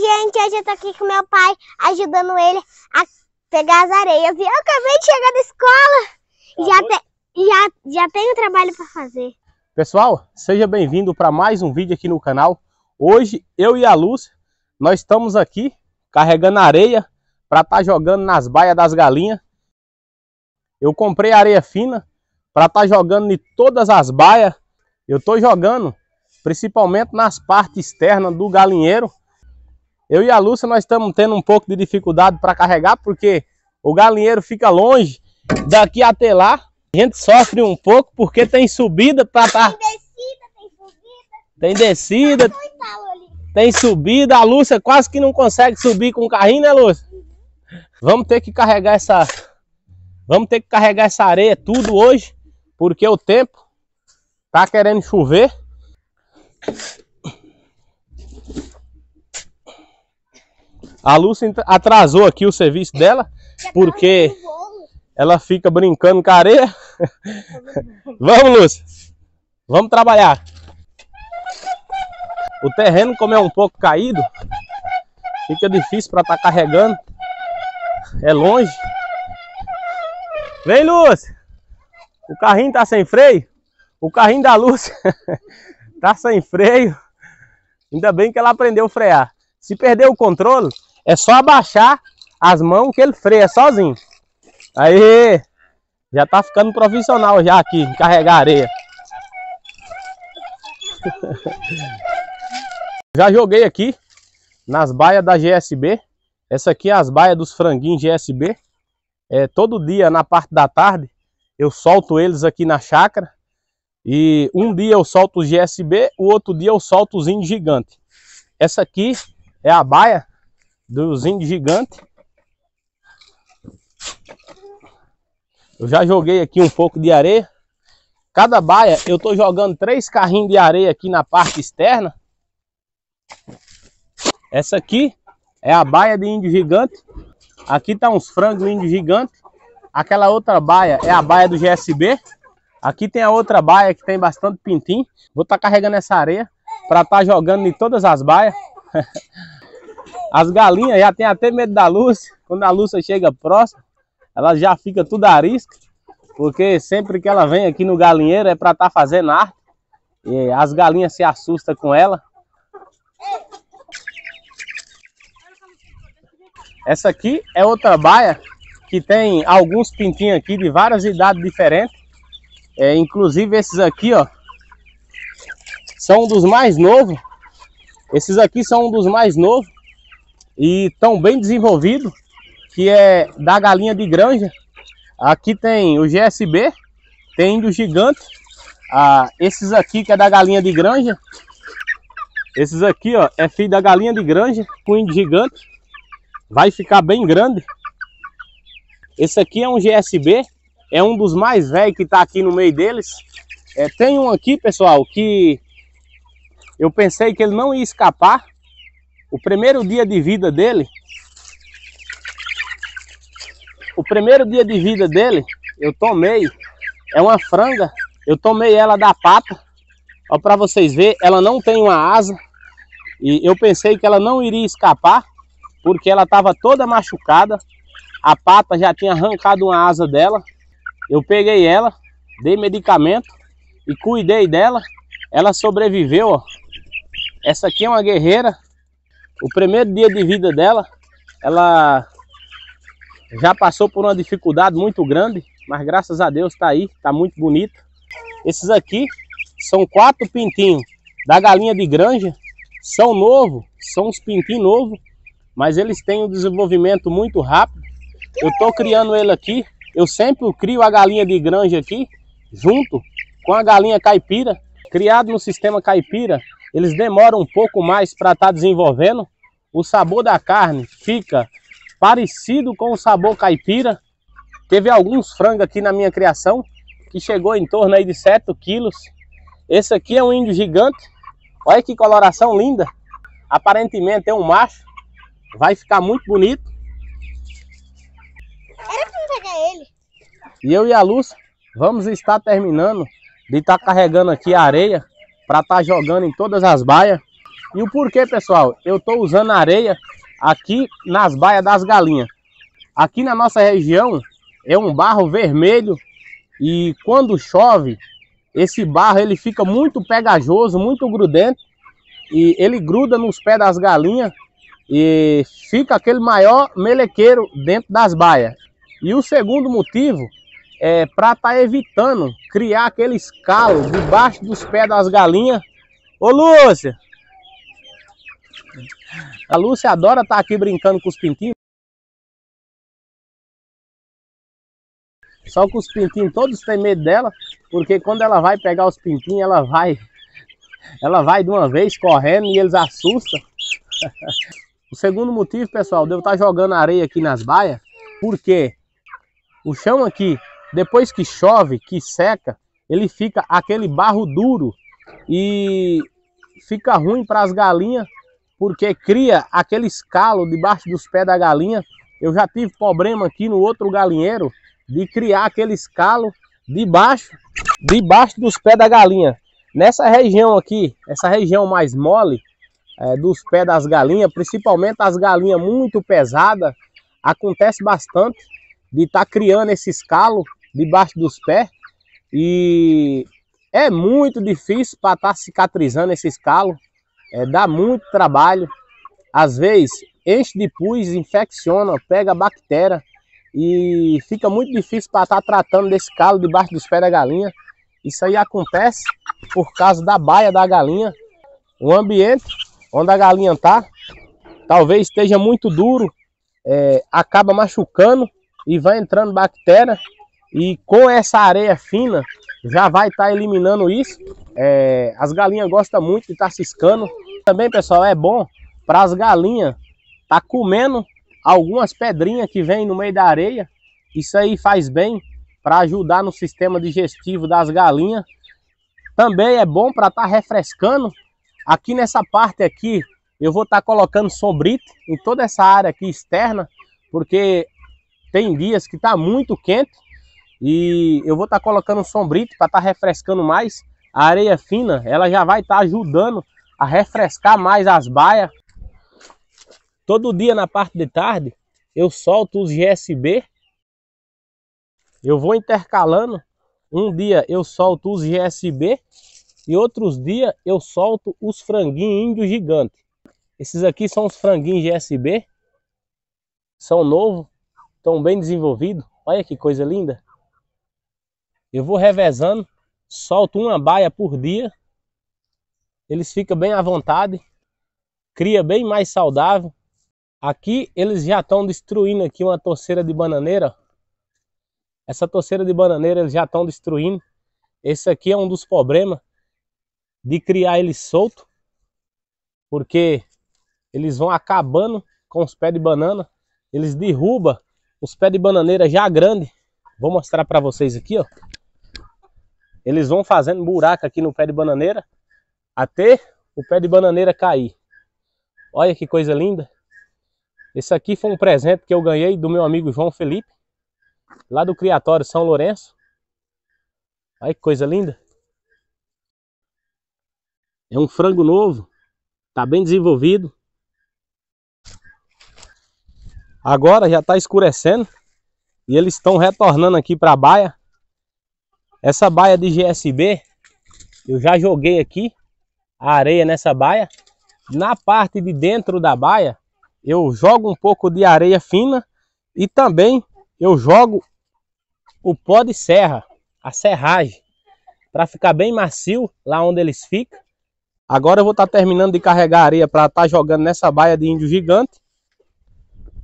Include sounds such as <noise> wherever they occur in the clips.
gente, hoje eu tô aqui com meu pai, ajudando ele a pegar as areias. E eu acabei de chegar da escola, e já, te, já, já tenho trabalho para fazer. Pessoal, seja bem-vindo para mais um vídeo aqui no canal. Hoje, eu e a Luz, nós estamos aqui carregando areia para estar tá jogando nas baias das galinhas. Eu comprei areia fina para estar tá jogando em todas as baias. Eu tô jogando principalmente nas partes externas do galinheiro eu e a Lúcia, nós estamos tendo um pouco de dificuldade para carregar, porque o galinheiro fica longe, daqui até lá. A gente sofre um pouco, porque tem subida para... Tá... Tem descida, tem subida. Tem descida, tá, tá tem subida. A Lúcia quase que não consegue subir com o carrinho, né, Lúcia? Uhum. Vamos ter que carregar essa... Vamos ter que carregar essa areia tudo hoje, porque o tempo tá querendo chover. A Lúcia atrasou aqui o serviço dela, porque ela fica brincando com a areia. <laughs> Vamos, Lúcia. Vamos trabalhar. O terreno, como é um pouco caído, fica difícil para estar tá carregando. É longe. Vem, Lúcia. O carrinho tá sem freio. O carrinho da Lúcia <laughs> tá sem freio. Ainda bem que ela aprendeu a frear. Se perder o controle, é só abaixar as mãos que ele freia sozinho. Aí, já tá ficando profissional já aqui, carregar areia. <laughs> já joguei aqui nas baias da GSB. Essa aqui é as baias dos franguinhos GSB. É, todo dia, na parte da tarde, eu solto eles aqui na chácara. E um dia eu solto os GSB, o outro dia eu solto os índios gigantes. Essa aqui é a baia dos índios gigantes. Eu já joguei aqui um pouco de areia. Cada baia eu estou jogando três carrinhos de areia aqui na parte externa. Essa aqui é a baia de índio gigante. Aqui está uns frangos índio gigante. Aquela outra baia é a baia do GSB. Aqui tem a outra baia que tem bastante pintinho. Vou estar tá carregando essa areia para estar tá jogando em todas as baias. <laughs> As galinhas já tem até medo da luz. Quando a luz chega próxima, ela já fica tudo arisca. Porque sempre que ela vem aqui no galinheiro é para estar tá fazendo arte. E as galinhas se assustam com ela. Essa aqui é outra baia que tem alguns pintinhos aqui de várias idades diferentes. É, inclusive esses aqui, ó, são um dos mais novos. Esses aqui são um dos mais novos e tão bem desenvolvido, que é da galinha de granja. Aqui tem o GSB, tem índio gigante. Ah, esses aqui que é da galinha de granja. Esses aqui, ó, é filho da galinha de granja com índio gigante. Vai ficar bem grande. Esse aqui é um GSB, é um dos mais velhos que está aqui no meio deles. É, tem um aqui, pessoal, que eu pensei que ele não ia escapar, o primeiro dia de vida dele, o primeiro dia de vida dele, eu tomei, é uma franga, eu tomei ela da pata, ó para vocês verem, ela não tem uma asa, e eu pensei que ela não iria escapar, porque ela estava toda machucada, a pata já tinha arrancado uma asa dela, eu peguei ela, dei medicamento e cuidei dela, ela sobreviveu, ó. Essa aqui é uma guerreira, o primeiro dia de vida dela, ela já passou por uma dificuldade muito grande, mas graças a Deus está aí, está muito bonita. Esses aqui são quatro pintinhos da galinha de granja, são novos, são uns pintinhos novos, mas eles têm um desenvolvimento muito rápido. Eu estou criando ele aqui, eu sempre crio a galinha de granja aqui, junto com a galinha caipira, criado no sistema caipira, eles demoram um pouco mais para estar tá desenvolvendo. O sabor da carne fica parecido com o sabor caipira. Teve alguns frangos aqui na minha criação, que chegou em torno aí de 7 quilos. Esse aqui é um índio gigante. Olha que coloração linda. Aparentemente é um macho. Vai ficar muito bonito. Era pra pegar ele. E eu e a Luz vamos estar terminando de estar tá carregando aqui a areia para estar tá jogando em todas as baias. E o porquê, pessoal? Eu estou usando areia aqui nas baias das galinhas. Aqui na nossa região é um barro vermelho e quando chove, esse barro ele fica muito pegajoso, muito grudento e ele gruda nos pés das galinhas e fica aquele maior melequeiro dentro das baias. E o segundo motivo é, para estar tá evitando criar aqueles calos debaixo dos pés das galinhas. Ô Lúcia! A Lúcia adora estar tá aqui brincando com os pintinhos. Só que os pintinhos todos têm medo dela, porque quando ela vai pegar os pintinhos, ela vai ela vai de uma vez correndo e eles assustam. <laughs> o segundo motivo, pessoal, devo estar tá jogando areia aqui nas baias, porque o chão aqui depois que chove, que seca, ele fica aquele barro duro e fica ruim para as galinhas porque cria aquele escalo debaixo dos pés da galinha. Eu já tive problema aqui no outro galinheiro de criar aquele escalo debaixo, debaixo dos pés da galinha. Nessa região aqui, essa região mais mole é, dos pés das galinhas, principalmente as galinhas muito pesadas, acontece bastante de estar tá criando esse escalo debaixo dos pés. E é muito difícil para estar tá cicatrizando esses calos. É, dá muito trabalho. Às vezes enche de pus, infecciona, pega bactéria e fica muito difícil para estar tá tratando desse calo debaixo dos pés da galinha. Isso aí acontece por causa da baia da galinha. O ambiente onde a galinha está, talvez esteja muito duro, é, acaba machucando e vai entrando bactéria e com essa areia fina, já vai estar tá eliminando isso. É, as galinhas gostam muito de estar tá ciscando. Também, pessoal, é bom para as galinhas tá comendo algumas pedrinhas que vem no meio da areia. Isso aí faz bem para ajudar no sistema digestivo das galinhas. Também é bom para estar tá refrescando. Aqui nessa parte aqui, eu vou estar tá colocando sombrite em toda essa área aqui externa, porque tem dias que está muito quente e eu vou estar tá colocando sombrito para estar tá refrescando mais. A areia fina, ela já vai estar tá ajudando a refrescar mais as baias. Todo dia na parte de tarde, eu solto os GSB. Eu vou intercalando. Um dia eu solto os GSB e outros dias eu solto os franguinhos índio gigante. Esses aqui são os franguinhos GSB. São novos, estão bem desenvolvidos. Olha que coisa linda. Eu vou revezando, solto uma baia por dia. Eles ficam bem à vontade, cria bem mais saudável. Aqui eles já estão destruindo aqui uma torceira de bananeira. Essa torceira de bananeira eles já estão destruindo. Esse aqui é um dos problemas de criar ele solto, porque eles vão acabando com os pés de banana. Eles derrubam os pés de bananeira já grande. Vou mostrar para vocês aqui, ó eles vão fazendo buraco aqui no pé de bananeira até o pé de bananeira cair. Olha que coisa linda. Esse aqui foi um presente que eu ganhei do meu amigo João Felipe, lá do Criatório São Lourenço. Olha que coisa linda. É um frango novo, tá bem desenvolvido. Agora já está escurecendo e eles estão retornando aqui para a baia essa baia de GSB, eu já joguei aqui a areia nessa baia. Na parte de dentro da baia, eu jogo um pouco de areia fina e também eu jogo o pó de serra, a serragem, para ficar bem macio lá onde eles ficam. Agora eu vou estar tá terminando de carregar a areia para estar tá jogando nessa baia de índio gigante.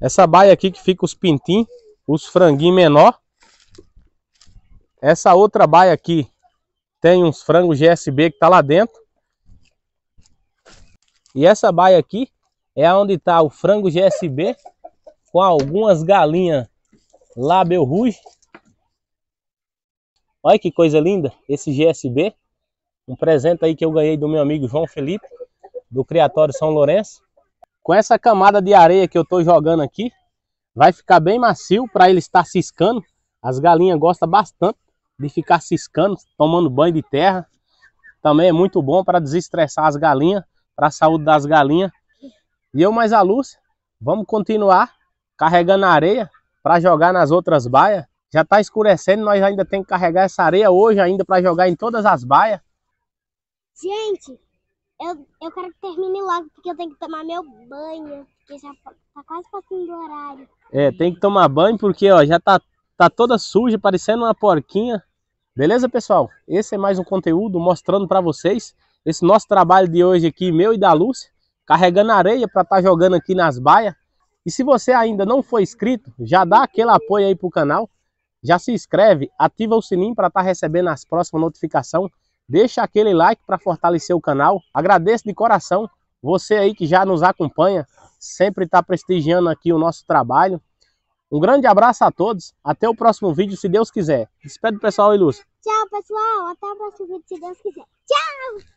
Essa baia aqui que fica os pintinhos, os franguinhos menor. Essa outra baia aqui tem uns frangos GSB que tá lá dentro. E essa baia aqui é onde tá o frango GSB com algumas galinhas label rouge. Olha que coisa linda esse GSB. Um presente aí que eu ganhei do meu amigo João Felipe, do Criatório São Lourenço. Com essa camada de areia que eu tô jogando aqui, vai ficar bem macio para ele estar ciscando. As galinhas gostam bastante de ficar ciscando, tomando banho de terra. Também é muito bom para desestressar as galinhas, para a saúde das galinhas. E eu mais a Lúcia, vamos continuar carregando a areia para jogar nas outras baias. Já está escurecendo, nós ainda tem que carregar essa areia hoje ainda para jogar em todas as baias. Gente, eu, eu quero que termine logo, porque eu tenho que tomar meu banho, porque já está quase passando do horário. É, tem que tomar banho porque ó, já está. Tá toda suja, parecendo uma porquinha. Beleza, pessoal? Esse é mais um conteúdo mostrando para vocês esse nosso trabalho de hoje aqui, meu e da Lúcia, carregando areia para estar tá jogando aqui nas baias. E se você ainda não foi inscrito, já dá aquele apoio aí pro canal, já se inscreve, ativa o sininho para estar tá recebendo as próximas notificações, deixa aquele like para fortalecer o canal. Agradeço de coração você aí que já nos acompanha, sempre está prestigiando aqui o nosso trabalho. Um grande abraço a todos. Até o próximo vídeo, se Deus quiser. Despede o pessoal, Ilúcio. Tchau, pessoal. Até o próximo vídeo, se Deus quiser. Tchau!